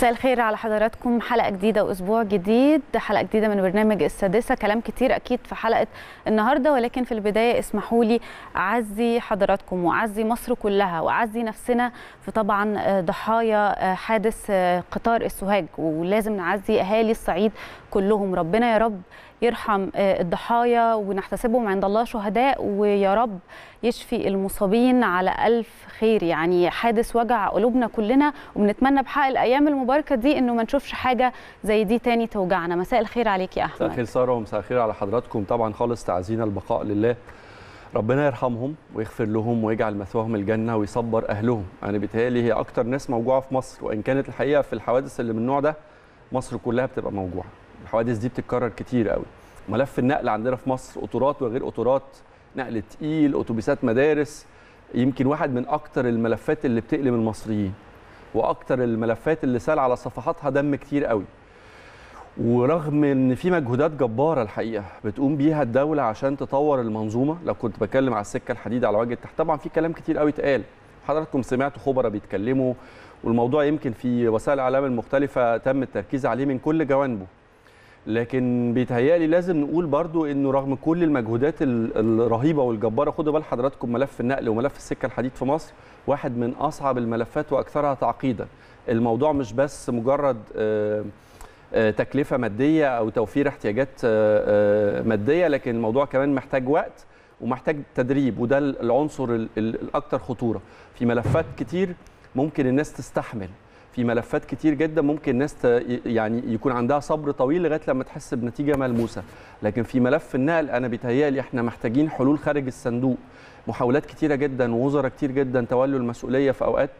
مساء الخير على حضراتكم حلقه جديده واسبوع جديد حلقه جديده من برنامج السادسه كلام كتير اكيد في حلقه النهارده ولكن في البدايه اسمحوا لي اعزي حضراتكم واعزي مصر كلها واعزي نفسنا في طبعا آه، ضحايا آه، حادث آه، قطار السوهاج ولازم نعزي اهالي الصعيد كلهم ربنا يا رب يرحم آه، الضحايا ونحتسبهم عند الله شهداء ويا رب يشفي المصابين على ألف خير يعني حادث وجع قلوبنا كلنا وبنتمنى بحق الأيام المباركة دي إنه ما نشوفش حاجة زي دي تاني توجعنا مساء الخير عليك يا أحمد مساء الخير سارة ومساء الخير على حضراتكم طبعا خالص تعزينا البقاء لله ربنا يرحمهم ويغفر لهم ويجعل مثواهم الجنه ويصبر اهلهم انا يعني بيتهيألي هي اكتر ناس موجوعه في مصر وان كانت الحقيقه في الحوادث اللي من النوع ده مصر كلها بتبقى موجوعه الحوادث دي بتتكرر كتير قوي ملف النقل عندنا في مصر قطورات وغير قطورات نقل تقيل اتوبيسات مدارس يمكن واحد من اكتر الملفات اللي بتقلم المصريين واكتر الملفات اللي سال على صفحاتها دم كتير قوي ورغم ان في مجهودات جباره الحقيقه بتقوم بيها الدوله عشان تطور المنظومه لو كنت بتكلم على السكه الحديد على وجه التحت طبعا في كلام كتير قوي اتقال حضراتكم سمعتوا خبراء بيتكلموا والموضوع يمكن في وسائل الاعلام المختلفه تم التركيز عليه من كل جوانبه لكن بيتهيألي لازم نقول برضو انه رغم كل المجهودات الرهيبه والجباره خدوا بال حضراتكم ملف النقل وملف السكه الحديد في مصر واحد من اصعب الملفات واكثرها تعقيدا الموضوع مش بس مجرد آه، آه، تكلفه ماديه او توفير احتياجات آه، ماديه لكن الموضوع كمان محتاج وقت ومحتاج تدريب وده العنصر الاكثر خطوره في ملفات كتير ممكن الناس تستحمل في ملفات كتير جدا ممكن ناس يعني يكون عندها صبر طويل لغايه لما تحس بنتيجه ملموسه لكن في ملف النقل انا بيتهيالي احنا محتاجين حلول خارج الصندوق محاولات كتيره جدا ووزراء كتير جدا تولوا المسؤوليه في اوقات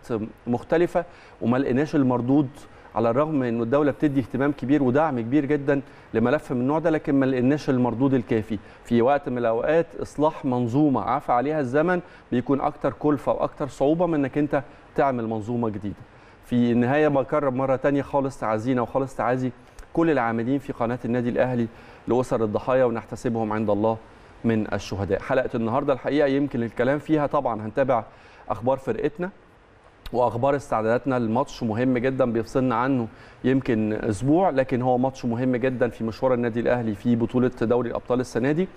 مختلفه وما لقيناش المردود على الرغم انه الدوله بتدي اهتمام كبير ودعم كبير جدا لملف من النوع ده لكن ما لقيناش المردود الكافي في وقت من الاوقات اصلاح منظومه عفى عليها الزمن بيكون اكتر كلفه واكتر صعوبه من انك انت تعمل منظومه جديده في النهايه بكرر مره ثانيه خالص تعازينا وخالص تعازي كل العاملين في قناه النادي الاهلي لاسر الضحايا ونحتسبهم عند الله من الشهداء حلقه النهارده الحقيقه يمكن الكلام فيها طبعا هنتابع اخبار فرقتنا واخبار استعداداتنا لماتش مهم جدا بيفصلنا عنه يمكن اسبوع لكن هو ماتش مهم جدا في مشوار النادي الاهلي في بطوله دوري الابطال السنه دي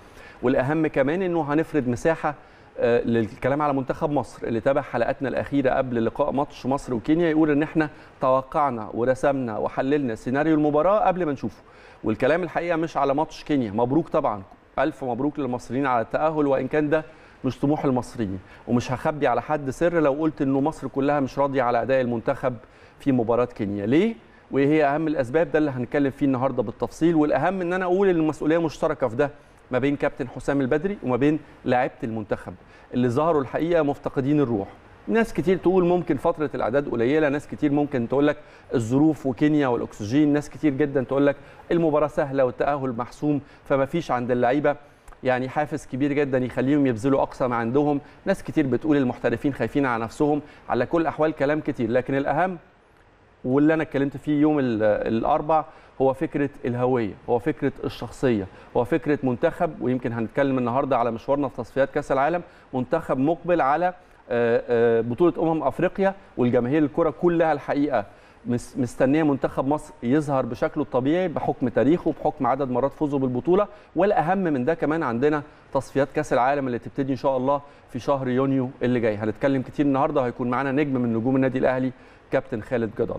والاهم كمان انه هنفرد مساحه آه، للكلام على منتخب مصر اللي تابع حلقاتنا الاخيره قبل لقاء ماتش مصر وكينيا يقول ان احنا توقعنا ورسمنا وحللنا سيناريو المباراه قبل ما نشوفه والكلام الحقيقه مش على ماتش كينيا مبروك طبعا الف مبروك للمصريين على التاهل وان كان ده مش طموح المصريين ومش هخبي على حد سر لو قلت انه مصر كلها مش راضيه على اداء المنتخب في مباراه كينيا ليه وايه هي اهم الاسباب ده اللي هنتكلم فيه النهارده بالتفصيل والاهم ان انا اقول ان المسؤوليه مشتركه في ده ما بين كابتن حسام البدري وما بين لاعيبه المنتخب اللي ظهروا الحقيقه مفتقدين الروح ناس كتير تقول ممكن فتره الاعداد قليله ناس كتير ممكن تقول لك الظروف وكينيا والاكسجين ناس كتير جدا تقول لك المباراه سهله والتاهل محسوم فما فيش عند اللعيبه يعني حافز كبير جدا يخليهم يبذلوا اقصى ما عندهم ناس كتير بتقول المحترفين خايفين على نفسهم على كل احوال كلام كتير لكن الاهم واللي انا اتكلمت فيه يوم الاربع هو فكره الهويه هو فكره الشخصيه هو فكره منتخب ويمكن هنتكلم النهارده على مشوارنا في تصفيات كاس العالم منتخب مقبل على آه، آه، بطوله امم افريقيا والجماهير الكره كلها الحقيقه مستنيه منتخب مصر يظهر بشكله الطبيعي بحكم تاريخه بحكم عدد مرات فوزه بالبطوله والاهم من ده كمان عندنا تصفيات كاس العالم اللي تبتدي ان شاء الله في شهر يونيو اللي جاي هنتكلم كتير النهارده هيكون معانا نجم من نجوم النادي الاهلي كابتن خالد جدل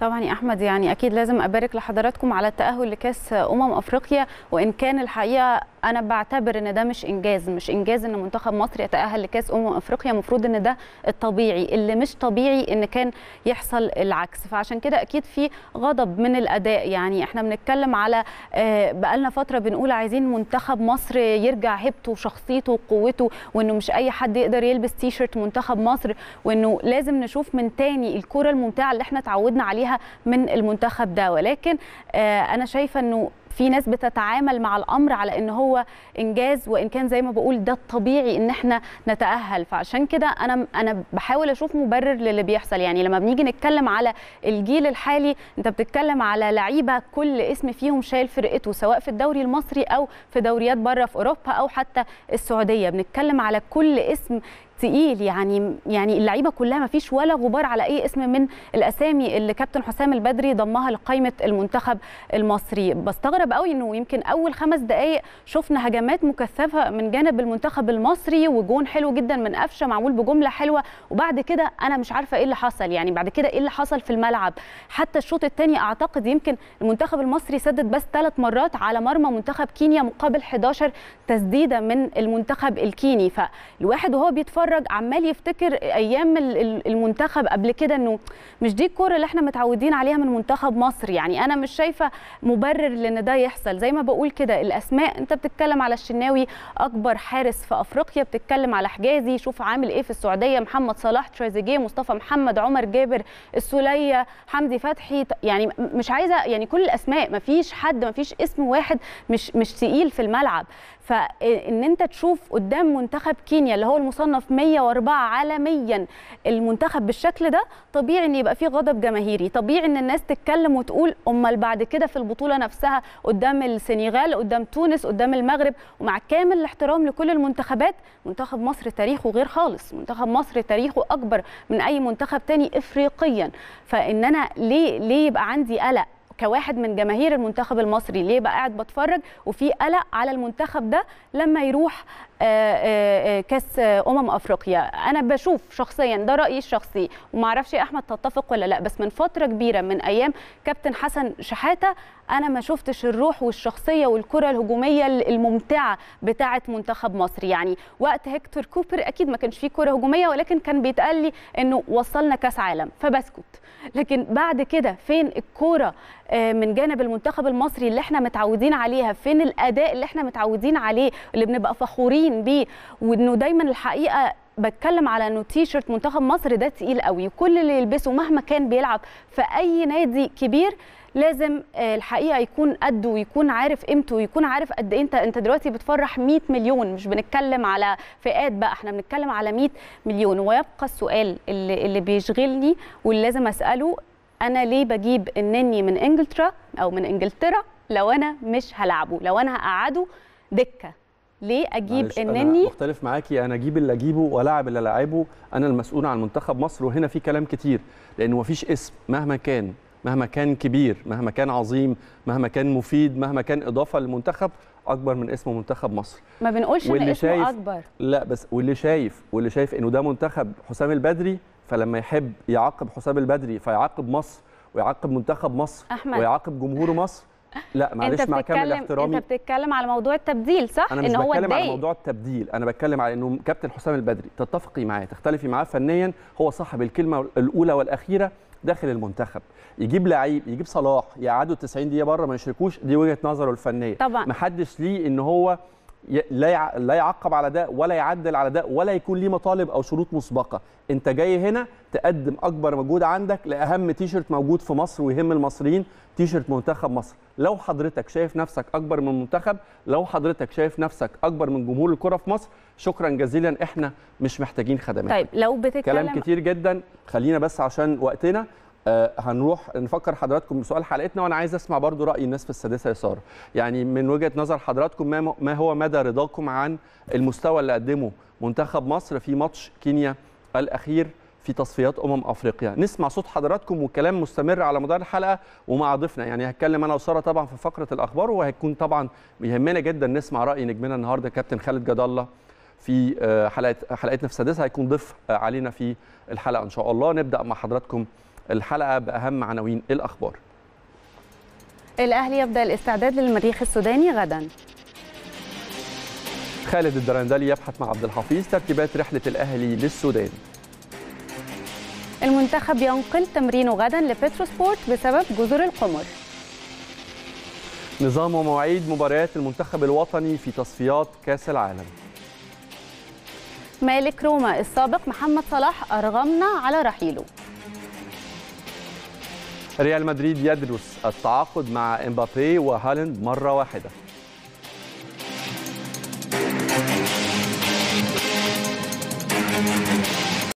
طبعا يا احمد يعني اكيد لازم ابارك لحضراتكم على التاهل لكاس امم افريقيا وان كان الحقيقه انا بعتبر ان ده مش انجاز مش انجاز ان منتخب مصر يتاهل لكاس امم افريقيا المفروض ان ده الطبيعي اللي مش طبيعي ان كان يحصل العكس فعشان كده اكيد في غضب من الاداء يعني احنا بنتكلم على آه، بقالنا فتره بنقول عايزين منتخب مصر يرجع هيبته وشخصيته وقوته وانه مش اي حد يقدر يلبس تيشرت منتخب مصر وانه لازم نشوف من تاني الكره الممتعه اللي احنا اتعودنا عليها من المنتخب ده ولكن آه، انا شايفه انه في ناس بتتعامل مع الامر على ان هو انجاز وان كان زي ما بقول ده الطبيعي ان احنا نتاهل فعشان كده انا انا بحاول اشوف مبرر للي بيحصل يعني لما بنيجي نتكلم على الجيل الحالي انت بتتكلم على لعيبه كل اسم فيهم شايل فرقته سواء في الدوري المصري او في دوريات بره في اوروبا او حتى السعوديه بنتكلم على كل اسم تقيل يعني يعني اللعيبه كلها ما فيش ولا غبار على اي اسم من الاسامي اللي كابتن حسام البدري ضمها لقائمه المنتخب المصري بستغرب قوي انه يمكن اول خمس دقائق شفنا هجمات مكثفه من جانب المنتخب المصري وجون حلو جدا من قفشه معمول بجمله حلوه وبعد كده انا مش عارفه ايه اللي حصل يعني بعد كده ايه اللي حصل في الملعب حتى الشوط الثاني اعتقد يمكن المنتخب المصري سدد بس ثلاث مرات على مرمى منتخب كينيا مقابل 11 تسديده من المنتخب الكيني فالواحد وهو بيتفرج بيتفرج عمال يفتكر ايام المنتخب قبل كده انه مش دي الكوره اللي احنا متعودين عليها من منتخب مصر يعني انا مش شايفه مبرر لان ده يحصل زي ما بقول كده الاسماء انت بتتكلم على الشناوي اكبر حارس في افريقيا بتتكلم على حجازي شوف عامل ايه في السعوديه محمد صلاح تريزيجيه مصطفى محمد عمر جابر السوليه حمدي فتحي يعني مش عايزه يعني كل الاسماء ما فيش حد ما فيش اسم واحد مش مش تقيل في الملعب فان انت تشوف قدام منتخب كينيا اللي هو المصنف 104 عالميا المنتخب بالشكل ده طبيعي ان يبقى فيه غضب جماهيري طبيعي ان الناس تتكلم وتقول امال بعد كده في البطوله نفسها قدام السنغال قدام تونس قدام المغرب ومع كامل الاحترام لكل المنتخبات منتخب مصر تاريخه غير خالص منتخب مصر تاريخه اكبر من اي منتخب تاني افريقيا فان انا ليه ليه يبقى عندي قلق كواحد من جماهير المنتخب المصري ليه بقى قاعد بتفرج وفي قلق على المنتخب ده لما يروح آه، آه، آه، كاس امم افريقيا انا بشوف شخصيا ده رايي الشخصي وما اعرفش احمد تتفق ولا لا بس من فتره كبيره من ايام كابتن حسن شحاته انا ما شفتش الروح والشخصيه والكره الهجوميه الممتعه بتاعه منتخب مصر يعني وقت هيكتور كوبر اكيد ما كانش فيه كره هجوميه ولكن كان بيتقال لي انه وصلنا كاس عالم فبسكت لكن بعد كده فين الكوره من جانب المنتخب المصري اللي احنا متعودين عليها فين الاداء اللي احنا متعودين عليه اللي بنبقى فخورين متمسكين بيه وانه دايما الحقيقه بتكلم على انه تي شيرت منتخب مصر ده تقيل قوي كل اللي يلبسه مهما كان بيلعب في اي نادي كبير لازم آه، الحقيقه يكون قده ويكون عارف قيمته ويكون عارف قد ايه انت انت دلوقتي بتفرح 100 مليون مش بنتكلم على فئات بقى احنا بنتكلم على 100 مليون ويبقى السؤال اللي, اللي بيشغلني واللي لازم اساله انا ليه بجيب النني من انجلترا او من انجلترا لو انا مش هلعبه لو انا هقعده دكه ليه اجيب انني أنا مختلف معاكي انا اجيب اللي اجيبه والعب اللي لاعبه انا المسؤول عن منتخب مصر وهنا في كلام كتير لان مفيش اسم مهما كان مهما كان كبير مهما كان عظيم مهما كان مفيد مهما كان اضافه للمنتخب اكبر من اسم منتخب مصر ما بنقولش ان اسمه شايف اكبر لا بس واللي شايف واللي شايف انه ده منتخب حسام البدري فلما يحب يعاقب حسام البدري فيعاقب مصر ويعاقب منتخب مصر أحمد. ويعاقب جمهور مصر لا معلش مع كامل احترامي انت بتتكلم على موضوع التبديل صح أنا مش ان هو بتكلم على موضوع التبديل انا بتكلم على انه كابتن حسام البدري تتفقي معاه تختلفي معاه فنيا هو صاحب الكلمه الاولى والاخيره داخل المنتخب يجيب لعيب يجيب صلاح يقعدوا 90 دقيقه بره ما يشركوش دي وجهه نظره الفنيه طبعا محدش ليه ان هو لا لا يعقب على ده ولا يعدل على ده ولا يكون ليه مطالب او شروط مسبقه انت جاي هنا تقدم اكبر مجهود عندك لاهم تيشرت موجود في مصر ويهم المصريين تيشرت منتخب مصر لو حضرتك شايف نفسك اكبر من منتخب لو حضرتك شايف نفسك اكبر من جمهور الكره في مصر شكرا جزيلا احنا مش محتاجين خدمات طيب لو بتتكلم كلام كتير جدا خلينا بس عشان وقتنا آه، هنروح نفكر حضراتكم بسؤال حلقتنا وانا عايز اسمع برضو راي الناس في السادسه يا ساره يعني من وجهه نظر حضراتكم ما هو مدى رضاكم عن المستوى اللي قدمه منتخب مصر في ماتش كينيا الاخير في تصفيات امم افريقيا نسمع صوت حضراتكم والكلام مستمر على مدار الحلقه ومع ضيفنا يعني هتكلم انا وساره طبعا في فقره الاخبار وهيكون طبعا يهمنا جدا نسمع راي نجمنا النهارده كابتن خالد جد الله في آه، حلقه حلقتنا في السادسه هيكون ضيف آه، علينا في الحلقه ان شاء الله نبدا مع حضراتكم الحلقه باهم عناوين إيه الاخبار الاهلي يبدا الاستعداد للمريخ السوداني غدا خالد الدرندلي يبحث مع عبد الحفيظ ترتيبات رحله الاهلي للسودان المنتخب ينقل تمرينه غدا لبترو سبورت بسبب جزر القمر نظام ومواعيد مباريات المنتخب الوطني في تصفيات كاس العالم مالك روما السابق محمد صلاح أرغمنا على رحيله ريال مدريد يدرس التعاقد مع امبابي وهالاند مرة واحدة